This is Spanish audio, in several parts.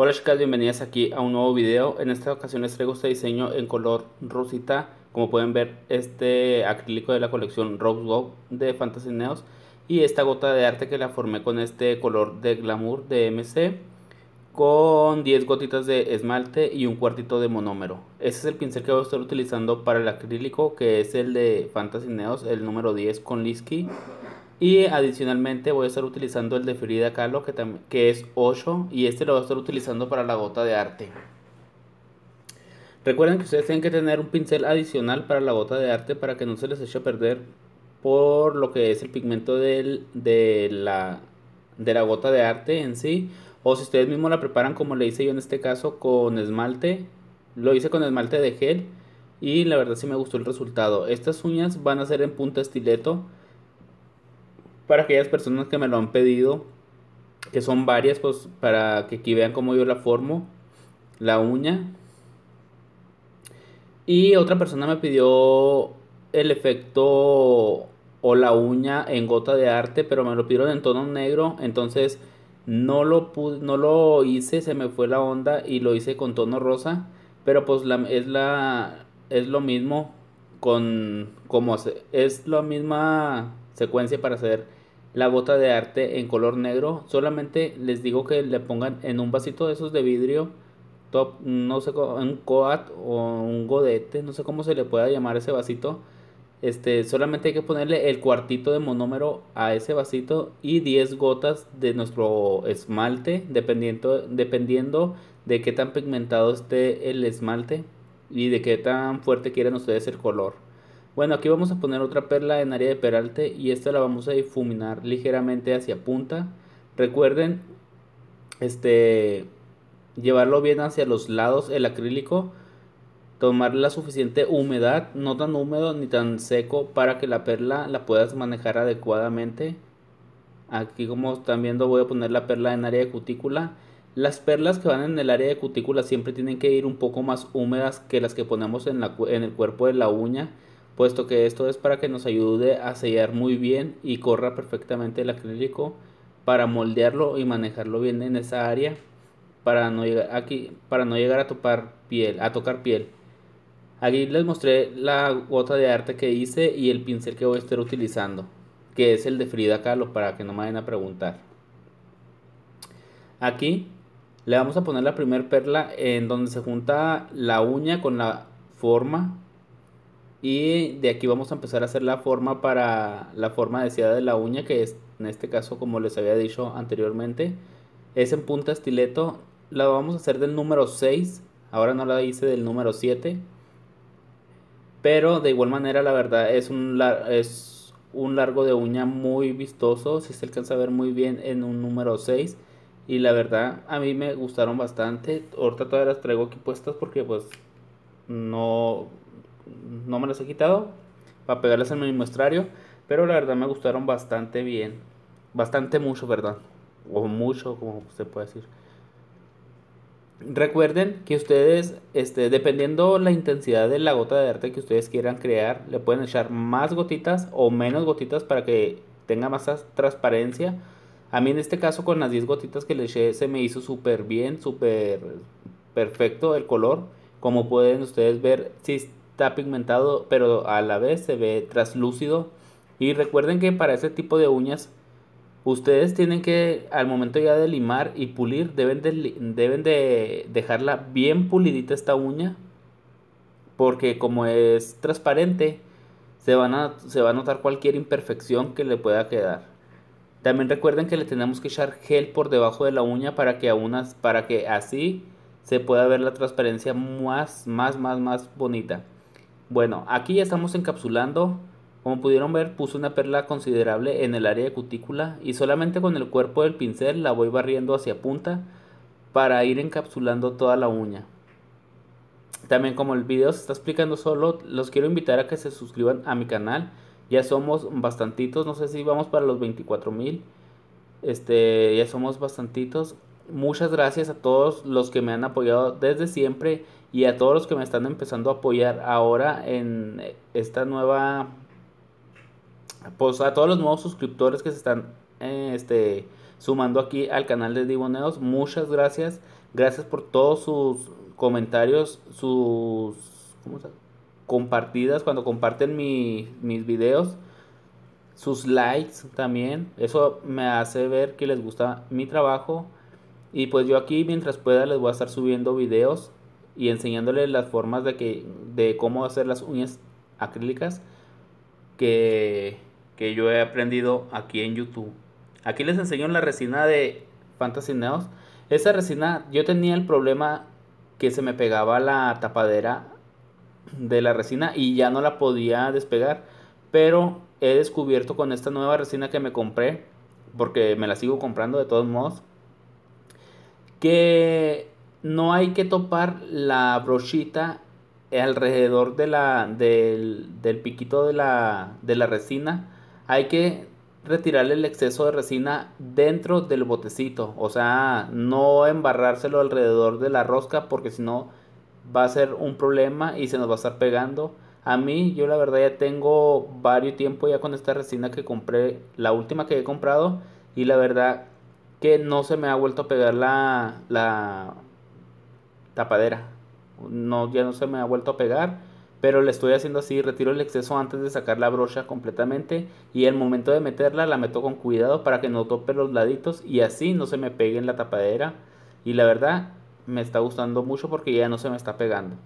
Hola chicas, bienvenidas aquí a un nuevo video. En esta ocasión les traigo este diseño en color rosita. Como pueden ver, este acrílico de la colección Rose Gold de Fantasy Neos. Y esta gota de arte que la formé con este color de glamour de MC con 10 gotitas de esmalte y un cuartito de monómero. Ese es el pincel que voy a estar utilizando para el acrílico, que es el de Fantasy Neos, el número 10 con Lisky. Y adicionalmente voy a estar utilizando el de Frida Kahlo, que, que es 8, y este lo voy a estar utilizando para la gota de arte. Recuerden que ustedes tienen que tener un pincel adicional para la gota de arte para que no se les eche a perder por lo que es el pigmento de, la, de la gota de arte en sí o si ustedes mismos la preparan como le hice yo en este caso con esmalte. Lo hice con esmalte de gel y la verdad sí me gustó el resultado. Estas uñas van a ser en punta estileto para aquellas personas que me lo han pedido, que son varias, pues para que aquí vean cómo yo la formo, la uña. Y otra persona me pidió el efecto o la uña en gota de arte, pero me lo pidieron en tono negro, entonces no lo, pude no lo hice, se me fue la onda y lo hice con tono rosa. Pero pues la, es, la, es lo mismo con como es la misma secuencia para hacer la bota de arte en color negro. Solamente les digo que le pongan en un vasito de esos de vidrio, top, no sé, un coat o un godete, no sé cómo se le pueda llamar ese vasito este, solamente hay que ponerle el cuartito de monómero a ese vasito y 10 gotas de nuestro esmalte, dependiendo, dependiendo de qué tan pigmentado esté el esmalte y de qué tan fuerte quieran ustedes el color. Bueno, aquí vamos a poner otra perla en área de peralte y esta la vamos a difuminar ligeramente hacia punta. Recuerden este, llevarlo bien hacia los lados el acrílico tomar la suficiente humedad, no tan húmedo ni tan seco para que la perla la puedas manejar adecuadamente. Aquí como están viendo voy a poner la perla en área de cutícula. Las perlas que van en el área de cutícula siempre tienen que ir un poco más húmedas que las que ponemos en, la, en el cuerpo de la uña, puesto que esto es para que nos ayude a sellar muy bien y corra perfectamente el acrílico para moldearlo y manejarlo bien en esa área para no llegar aquí para no llegar a topar piel, a tocar piel. Aquí les mostré la gota de arte que hice y el pincel que voy a estar utilizando, que es el de Frida Kahlo, para que no me vayan a preguntar. Aquí le vamos a poner la primer perla en donde se junta la uña con la forma. Y de aquí vamos a empezar a hacer la forma para la forma deseada de la uña, que es en este caso, como les había dicho anteriormente, es en punta estileto. La vamos a hacer del número 6, ahora no la hice del número 7 pero de igual manera, la verdad, es un, es un largo de uña muy vistoso. Si se alcanza a ver muy bien en un número 6. Y la verdad, a mí me gustaron bastante. Ahorita todavía las traigo aquí puestas porque pues no, no me las he quitado. Para pegarlas en mi muestrario. Pero la verdad me gustaron bastante bien. Bastante mucho, verdad, O mucho, como se puede decir. Recuerden que ustedes, este, dependiendo la intensidad de la gota de arte que ustedes quieran crear, le pueden echar más gotitas o menos gotitas para que tenga más transparencia. A mí en este caso con las 10 gotitas que le eché se me hizo súper bien, súper perfecto el color. Como pueden ustedes ver, sí está pigmentado, pero a la vez se ve traslúcido. Y recuerden que para ese tipo de uñas Ustedes tienen que, al momento ya de limar y pulir, deben de, deben de dejarla bien pulidita esta uña. Porque como es transparente, se, van a, se va a notar cualquier imperfección que le pueda quedar. También recuerden que le tenemos que echar gel por debajo de la uña para que, para que así se pueda ver la transparencia más, más, más, más bonita. Bueno, aquí ya estamos encapsulando como pudieron ver, puse una perla considerable en el área de cutícula y solamente con el cuerpo del pincel la voy barriendo hacia punta para ir encapsulando toda la uña. También como el video se está explicando solo, los quiero invitar a que se suscriban a mi canal. Ya somos bastantitos, no sé si vamos para los 24 mil. Este, ya somos bastantitos. Muchas gracias a todos los que me han apoyado desde siempre y a todos los que me están empezando a apoyar ahora en esta nueva pues a todos los nuevos suscriptores que se están eh, este, sumando aquí al canal de Diboneos, muchas gracias. Gracias por todos sus comentarios, sus compartidas cuando comparten mis videos, sus likes también. Eso me hace ver que les gusta mi trabajo. Y pues yo aquí mientras pueda les voy a estar subiendo videos y enseñándoles las formas de que de cómo hacer las uñas acrílicas que que yo he aprendido aquí en YouTube. Aquí les enseño la resina de Fantasy Neos. Esa resina, yo tenía el problema que se me pegaba la tapadera de la resina y ya no la podía despegar. Pero he descubierto con esta nueva resina que me compré, porque me la sigo comprando de todos modos, que no hay que topar la brochita alrededor de la, del, piquito de la, de la resina hay que retirarle el exceso de resina dentro del botecito, o sea, no embarrárselo alrededor de la rosca porque si no va a ser un problema y se nos va a estar pegando. A mí, yo la verdad ya tengo varios tiempo ya con esta resina que compré, la última que he comprado y la verdad que no se me ha vuelto a pegar la, la tapadera, no, ya no se me ha vuelto a pegar pero le estoy haciendo así, retiro el exceso antes de sacar la brocha completamente y el momento de meterla la meto con cuidado para que no tope los laditos y así no se me pegue en la tapadera y la verdad me está gustando mucho porque ya no se me está pegando.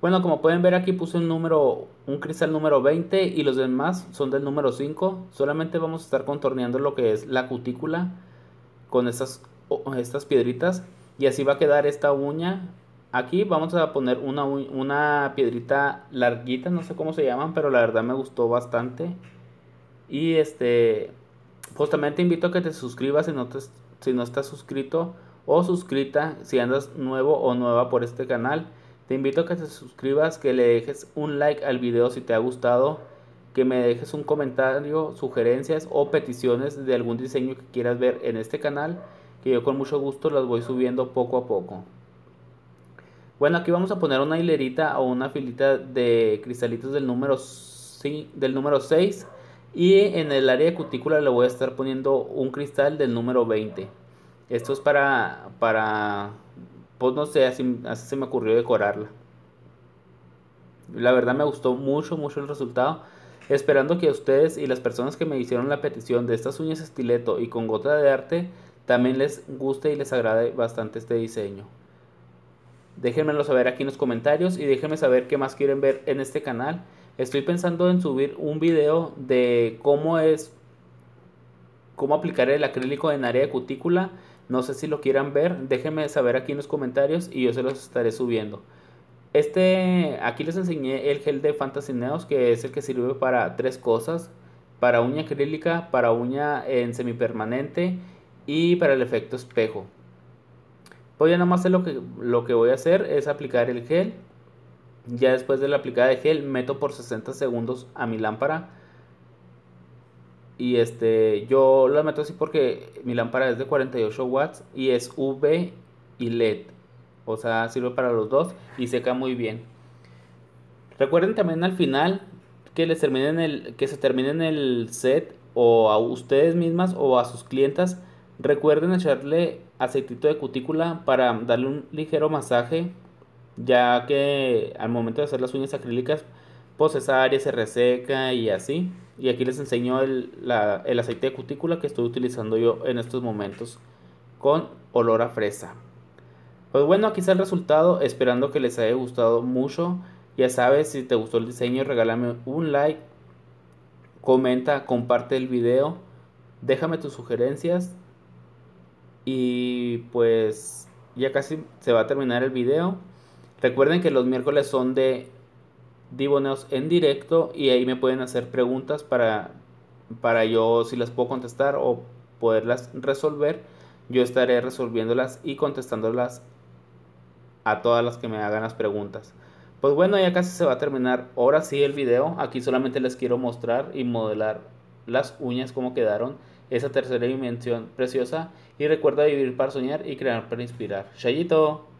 Bueno, como pueden ver aquí puse un número, un cristal número 20 y los demás son del número 5. Solamente vamos a estar contorneando lo que es la cutícula con estas, estas piedritas y así va a quedar esta uña Aquí vamos a poner una, piedrita larguita, no sé cómo se llaman, pero la verdad me gustó bastante. Y este, justamente te invito a que te suscribas si no, si no estás suscrito o suscrita si andas nuevo o nueva por este canal. Te invito a que te suscribas, que le dejes un like al video si te ha gustado, que me dejes un comentario, sugerencias o peticiones de algún diseño que quieras ver en este canal, que yo con mucho gusto las voy subiendo poco a poco. Bueno, aquí vamos a poner una hilerita o una filita de cristalitos del número, del número 6. Y en el área de cutícula le voy a estar poniendo un cristal del número 20. Esto es para, para pues no sé, así, se me ocurrió decorarla. La verdad me gustó mucho, mucho el resultado. Esperando que a ustedes y las personas que me hicieron la petición de estas uñas estileto y con gota de arte también les guste y les agrade bastante este diseño. Déjenmelo saber aquí en los comentarios y déjenme saber qué más quieren ver en este canal. Estoy pensando en subir un video de cómo es, cómo aplicar el acrílico en área de cutícula. No sé si lo quieran ver, déjenme saber aquí en los comentarios y yo se los estaré subiendo. Este, aquí les enseñé el gel de Fantasy Neos, que es el que sirve para tres cosas. Para uña acrílica, para uña en semipermanente y para el efecto espejo. Pues ya nomás lo que, lo que voy a hacer es aplicar el gel. Ya después de la aplicada de gel meto por 60 segundos a mi lámpara. Y este, yo lo meto así porque mi lámpara es de 48 watts y es UV y LED. O sea, sirve para los dos y seca muy bien. Recuerden también al final que les terminen el que se terminen el set o a ustedes mismas o a sus clientas, recuerden echarle aceitito de cutícula para darle un ligero masaje, ya que al momento de hacer las uñas acrílicas, pues esa área se reseca y así. Y aquí les enseño el, el aceite de cutícula que estoy utilizando yo en estos momentos con olor a fresa. Pues bueno, aquí está el resultado, esperando que les haya gustado mucho. Ya sabes, si te gustó el diseño, regálame un like, comenta, comparte el video, déjame tus sugerencias y pues ya casi se va a terminar el video. Recuerden que los miércoles son de Diboneos en directo y ahí me pueden hacer preguntas para, para yo si las puedo contestar o poderlas resolver. Yo estaré resolviéndolas y contestándolas a todas las que me hagan las preguntas. Pues bueno, ya casi se va a terminar ahora sí el video. Aquí solamente les quiero mostrar y modelar las uñas como quedaron. Esa tercera dimensión preciosa. Y recuerda vivir para soñar y crear para inspirar. Chayito.